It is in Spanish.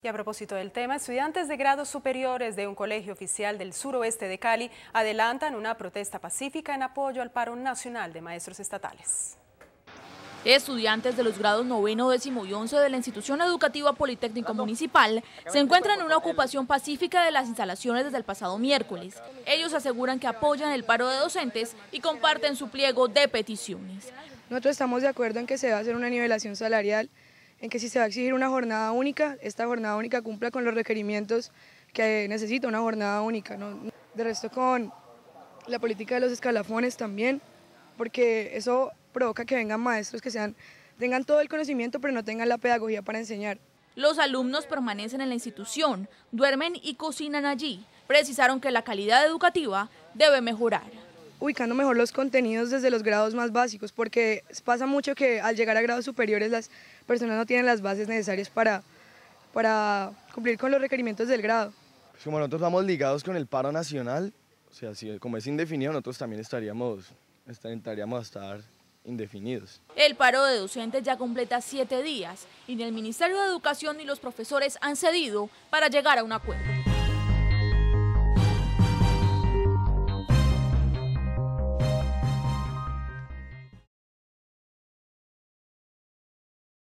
Y a propósito del tema, estudiantes de grados superiores de un colegio oficial del suroeste de Cali adelantan una protesta pacífica en apoyo al paro nacional de maestros estatales. Estudiantes de los grados noveno, décimo y once de la Institución Educativa Politécnico Municipal se encuentran en una ocupación pacífica de las instalaciones desde el pasado miércoles. Ellos aseguran que apoyan el paro de docentes y comparten su pliego de peticiones. Nosotros estamos de acuerdo en que se va a hacer una nivelación salarial en que si se va a exigir una jornada única, esta jornada única cumpla con los requerimientos que necesita una jornada única. ¿no? De resto con la política de los escalafones también, porque eso provoca que vengan maestros que sean, tengan todo el conocimiento pero no tengan la pedagogía para enseñar. Los alumnos permanecen en la institución, duermen y cocinan allí. Precisaron que la calidad educativa debe mejorar ubicando mejor los contenidos desde los grados más básicos, porque pasa mucho que al llegar a grados superiores las personas no tienen las bases necesarias para, cumplir con los requerimientos del grado. como nosotros vamos ligados con el paro nacional, o sea, si, como es indefinido, nosotros también estaríamos, estaríamos a estar indefinidos. El paro de docentes ya completa siete días y ni el Ministerio de Educación ni los profesores han cedido para llegar a un acuerdo.